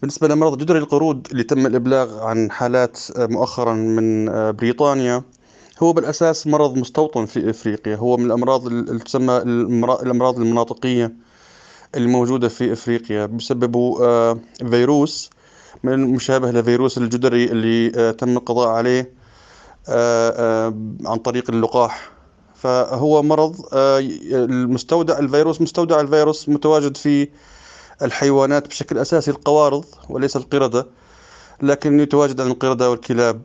بالنسبة لمرض جدري القرود اللي تم الإبلاغ عن حالات آه، مؤخرا من آه، بريطانيا هو بالأساس مرض مستوطن في إفريقيا هو من الأمراض اللي تسمى الأمراض المناطقية الموجودة في إفريقيا بسببه آه، فيروس من مشابه لفيروس الجدري اللي تم القضاء عليه عن طريق اللقاح فهو مرض المستودع الفيروس مستودع الفيروس متواجد في الحيوانات بشكل أساسي القوارض وليس القردة لكن يتواجد عن القردة والكلاب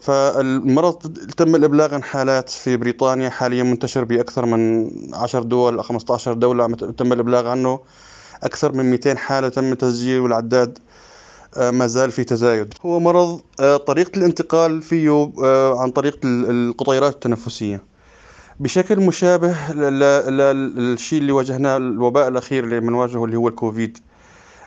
فالمرض تم الإبلاغ عن حالات في بريطانيا حاليا منتشر بأكثر من 10 دول أو 15 دولة تم الإبلاغ عنه أكثر من 200 حالة تم تسجيل والعداد آه، ما زال في تزايد هو مرض آه، طريقة الانتقال فيه آه، عن طريق القطيرات التنفسية بشكل مشابه للشيء اللي واجهناه الوباء الاخير اللي بنواجهه اللي هو الكوفيد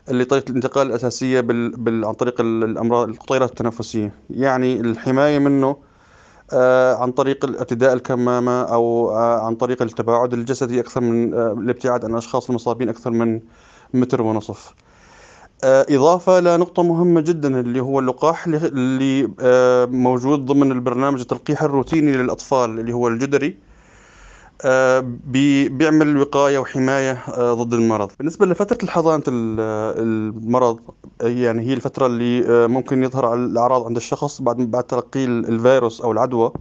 اللي طريقه الانتقال الاساسيه بال... بال... عن طريق الامراض القطيرات التنفسيه يعني الحمايه منه آه عن طريق ارتداء الكمامه او آه عن طريق التباعد الجسدي اكثر من آه الابتعاد عن الاشخاص المصابين اكثر من متر ونصف آه، إضافة لنقطة مهمة جدا اللي هو اللقاح اللي آه، موجود ضمن البرنامج التلقيح الروتيني للأطفال اللي هو الجدري آه، بيعمل وقايه وحمايه آه، ضد المرض بالنسبه لفتره الحضانه المرض آه، يعني هي الفتره اللي ممكن يظهر الاعراض عند الشخص بعد بعد تلقي الفيروس او العدوى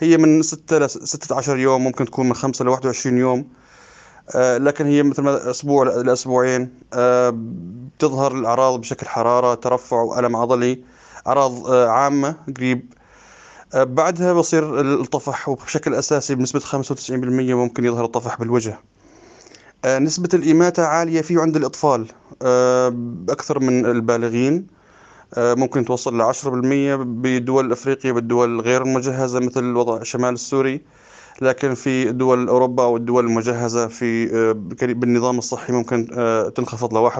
هي من 6 ل 16 يوم ممكن تكون من 5 ل 21 يوم لكن هي مثل ما اسبوع لاسبوعين بتظهر الاعراض بشكل حراره ترفع والم عضلي اعراض عامه قريب أه، بعدها بصير الطفح وبشكل أساسي بنسبة 95% ممكن يظهر الطفح بالوجه أه، نسبة الإماتة عالية فيه عند الأطفال أه، أكثر من البالغين ممكن توصل ل 10% بدول أفريقيا بالدول غير المجهزة مثل الوضع الشمال السوري لكن في دول أوروبا أو الدول المجهزة في بالنظام الصحي ممكن تنخفض ل 1%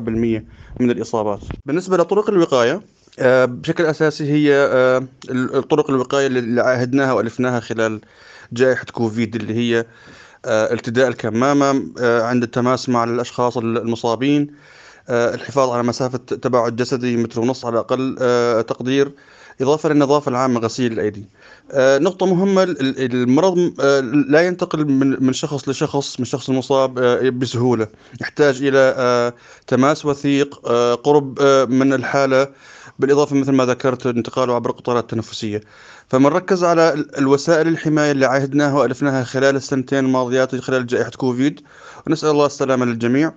من الإصابات بالنسبة لطرق الوقاية آه، بشكل اساسي هي آه، الطرق الوقايه اللي عاهدناها والفناها خلال جائحه كوفيد اللي هي ارتداء آه، الكمامه عند التماس مع الاشخاص المصابين الحفاظ على مسافه تباعد جسدي متر ونص على اقل تقدير اضافه للنظافه العامه غسيل الايدي نقطه مهمه المرض لا ينتقل من شخص لشخص من شخص المصاب بسهوله يحتاج الى تماس وثيق قرب من الحاله بالاضافه مثل ما ذكرت انتقاله عبر القطارات التنفسيه فمن ركز على الوسائل الحمايه اللي عهدناها والفناها خلال السنتين الماضيات خلال جائحه كوفيد ونسال الله السلامه للجميع